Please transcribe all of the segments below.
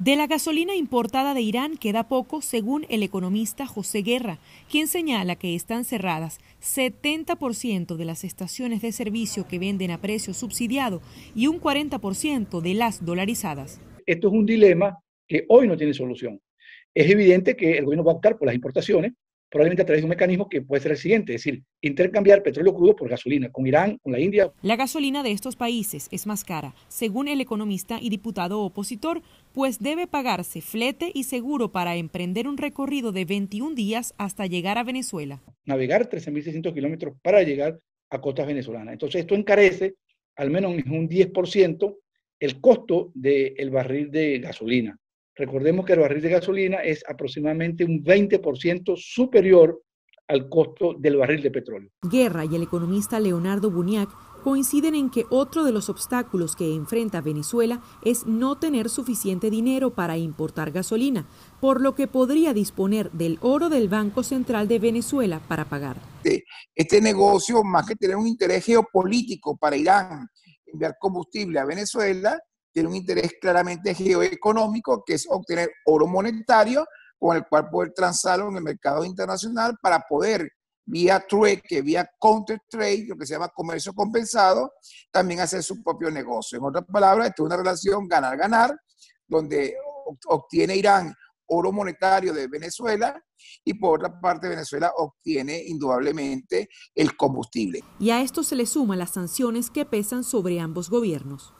De la gasolina importada de Irán queda poco, según el economista José Guerra, quien señala que están cerradas 70% de las estaciones de servicio que venden a precio subsidiado y un 40% de las dolarizadas. Esto es un dilema que hoy no tiene solución. Es evidente que el gobierno va a optar por las importaciones, probablemente a través de un mecanismo que puede ser el siguiente, es decir, intercambiar petróleo crudo por gasolina con Irán, con la India. La gasolina de estos países es más cara, según el economista y diputado opositor, pues debe pagarse flete y seguro para emprender un recorrido de 21 días hasta llegar a Venezuela. Navegar 13.600 kilómetros para llegar a costas venezolanas. Entonces esto encarece al menos un 10% el costo del barril de gasolina. Recordemos que el barril de gasolina es aproximadamente un 20% superior al costo del barril de petróleo. Guerra y el economista Leonardo Buñac coinciden en que otro de los obstáculos que enfrenta Venezuela es no tener suficiente dinero para importar gasolina, por lo que podría disponer del oro del Banco Central de Venezuela para pagar. Este, este negocio, más que tener un interés geopolítico para Irán, enviar combustible a Venezuela, tiene un interés claramente geoeconómico, que es obtener oro monetario con el cual poder transarlo en el mercado internacional para poder vía trueque, vía counter trade, lo que se llama comercio compensado, también hacer su propio negocio. En otras palabras, esto es una relación ganar-ganar, donde obtiene Irán oro monetario de Venezuela y por otra parte Venezuela obtiene indudablemente el combustible. Y a esto se le suman las sanciones que pesan sobre ambos gobiernos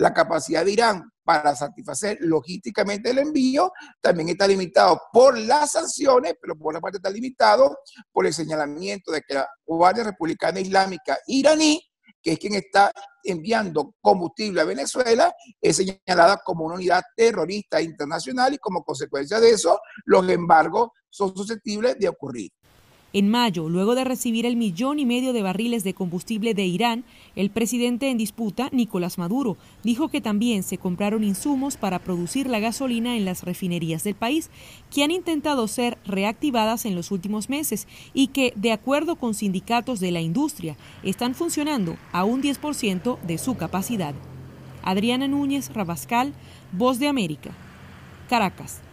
la capacidad de Irán para satisfacer logísticamente el envío también está limitado por las sanciones, pero por la parte está limitado por el señalamiento de que la Guardia Republicana Islámica iraní, que es quien está enviando combustible a Venezuela, es señalada como una unidad terrorista internacional y como consecuencia de eso los embargos son susceptibles de ocurrir. En mayo, luego de recibir el millón y medio de barriles de combustible de Irán, el presidente en disputa, Nicolás Maduro, dijo que también se compraron insumos para producir la gasolina en las refinerías del país, que han intentado ser reactivadas en los últimos meses y que, de acuerdo con sindicatos de la industria, están funcionando a un 10% de su capacidad. Adriana Núñez Rabascal, Voz de América, Caracas.